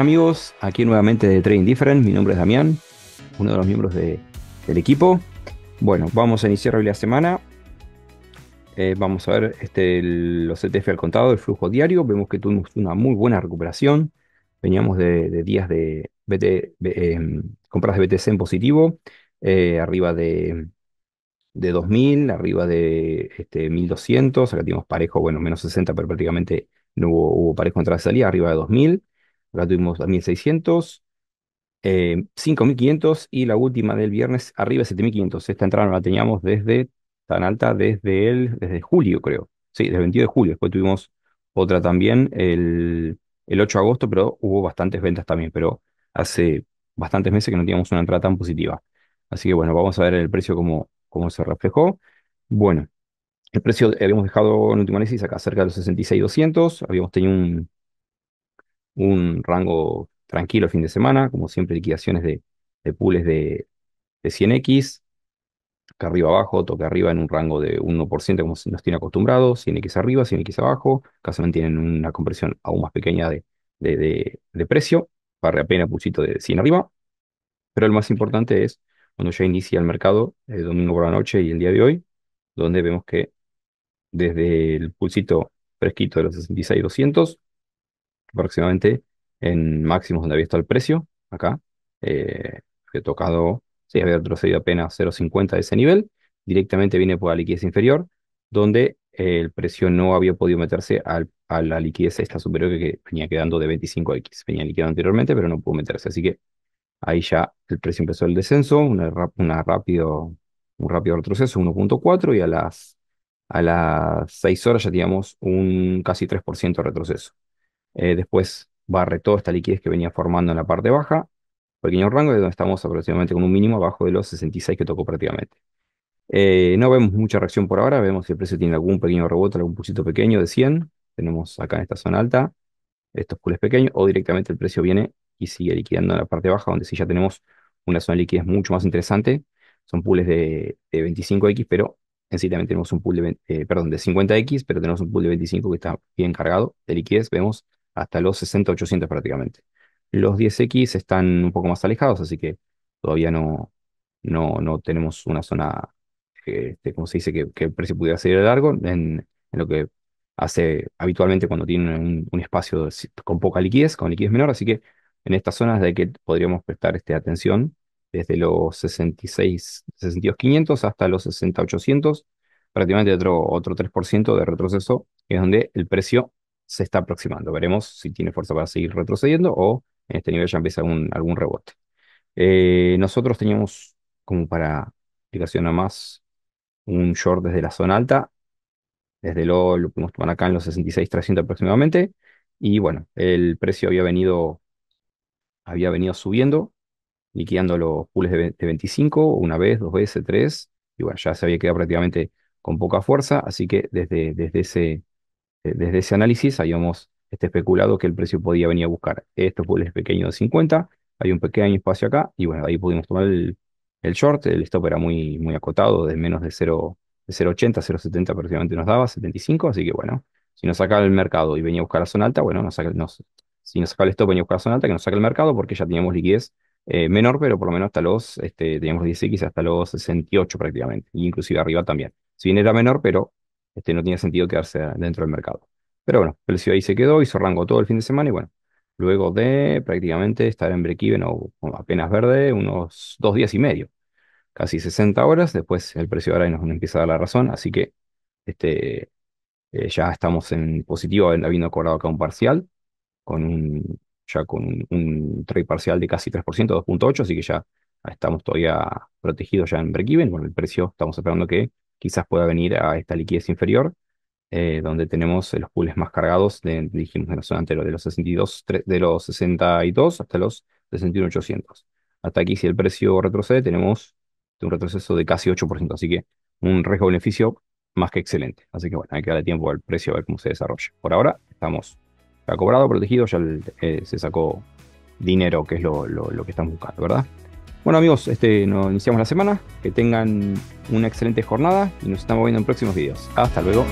amigos? Aquí nuevamente de Trading Different, mi nombre es Damián, uno de los miembros del equipo. Bueno, vamos a iniciar hoy la semana. Eh, vamos a ver este, los ETF al contado, el flujo diario. Vemos que tuvimos una muy buena recuperación. Veníamos de, días de em, compras de BTC en positivo, eh, arriba de, 2000, arriba de este, 1200. Acá tenemos parejo, bueno, menos 60, pero prácticamente no hubo, parejo entrada y salida, arriba de 2000. Acá tuvimos a 1600, 5500 eh, y la última del viernes arriba de 7500. Esta entrada no la teníamos desde tan alta desde el, desde julio, creo. Sí, desde el 22 de julio. Después tuvimos otra también el, 8 de agosto, pero hubo bastantes ventas también. Pero hace bastantes meses que no teníamos una entrada tan positiva. Así que bueno, vamos a ver el precio cómo, cómo se reflejó. Bueno, el precio habíamos dejado en último análisis acá cerca de los 66.200. Habíamos tenido un, un rango tranquilo fin de semana, como siempre liquidaciones de, de pools de, 100x, acá arriba abajo, toque arriba en un rango de 1% como nos tiene acostumbrados, 100x arriba, 100x abajo, casi mantienen una compresión aún más pequeña de, de, de precio, para apenas pulsito de 100 arriba, pero el más importante es cuando ya inicia el mercado el eh, domingo por la noche y el día de hoy, donde vemos que desde el pulsito fresquito de los 66.200 aproximadamente, en máximos donde había estado el precio, acá. Eh, había tocado, sí, había retrocedido apenas 0,50 de ese nivel. Directamente viene por la liquidez inferior, donde eh, el precio no había podido meterse a la liquidez esta superior que, venía quedando de 25X. Venía liquidado anteriormente, pero no pudo meterse. Así que ahí ya el precio empezó el descenso, una rápido, un rápido retroceso, 1.4, y a las, a las 6 horas ya teníamos un casi 3% de retroceso. Eh, después barre toda esta liquidez que venía formando en la parte baja, pequeño rango de donde estamos aproximadamente con un mínimo abajo de los 66 que tocó prácticamente. Eh, no vemos mucha reacción por ahora, vemos si el precio tiene algún pequeño rebote, algún pulsito pequeño de 100, tenemos acá en esta zona alta, estos pools pequeños, o directamente el precio viene y sigue liquidando en la parte baja, donde sí ya tenemos una zona de liquidez mucho más interesante, son pools de, 25X, pero en tenemos un pool de, eh, perdón, de 50X, pero tenemos un pool de 25 que está bien cargado de liquidez, vemos hasta los 60-800 prácticamente. Los 10X están un poco más alejados, así que todavía no, no, no tenemos una zona, este, como se dice, que, el precio pudiera seguir de largo, en, lo que hace habitualmente cuando tienen un, espacio con poca liquidez, con liquidez menor, así que en estas zonas de que podríamos prestar este, atención desde los 66, 62.500 hasta los 60.800, prácticamente otro, otro 3% de retroceso, es donde el precio se está aproximando. Veremos si tiene fuerza para seguir retrocediendo o en este nivel ya empieza algún rebote. Eh, nosotros teníamos como para explicación a más un short desde la zona alta, desde lo, lo pudimos tomar acá en los 300 aproximadamente, y bueno, el precio había venido, había venido subiendo, liquidando los pools de, 25, una vez, dos veces, tres, y bueno, ya se había quedado prácticamente con poca fuerza, así que desde, desde ese eh, desde ese análisis habíamos este, especulado que el precio podía venir a buscar estos pues, es pequeño de 50, hay un pequeño espacio acá, y bueno, ahí pudimos tomar el, short, el stop era muy, muy acotado, de menos de 0,80, 0,70 aproximadamente nos daba, 75, así que bueno, si nos saca el mercado y venía a buscar la zona alta, bueno, nos, nos si nos saca el stop venía a buscar la zona alta, que nos saca el mercado, porque ya teníamos liquidez eh, menor, pero por lo menos hasta los, este, teníamos 10X hasta los 68 prácticamente, inclusive arriba también. Si bien era menor, pero este, no tenía sentido quedarse dentro del mercado. Pero bueno, el precio ahí se quedó, hizo rango todo el fin de semana y bueno, luego de prácticamente estar en break o, apenas verde, unos dos días y medio, casi 60 horas, después el precio ahora nos empieza a dar la razón, así que este, eh, ya estamos en positivo habiendo acordado acá un parcial, con un, ya con un, trade parcial de casi 3%, 2.8, así que ya estamos todavía protegidos ya en break bueno, el precio estamos esperando que quizás pueda venir a esta liquidez inferior, eh, donde tenemos los pools más cargados, de, dijimos en la zona anterior, de los, 62, de los 62 hasta los 61,800. Hasta aquí, si el precio retrocede, tenemos un retroceso de casi 8%, así que un riesgo-beneficio más que excelente. Así que bueno, hay que darle tiempo al precio a ver cómo se desarrolla. Por ahora estamos ya cobrado, protegido, ya eh, se sacó dinero, que es lo, lo que estamos buscando, ¿verdad? Bueno amigos, este, nos iniciamos la semana. Que tengan una excelente jornada y nos estamos viendo en próximos videos. Hasta luego.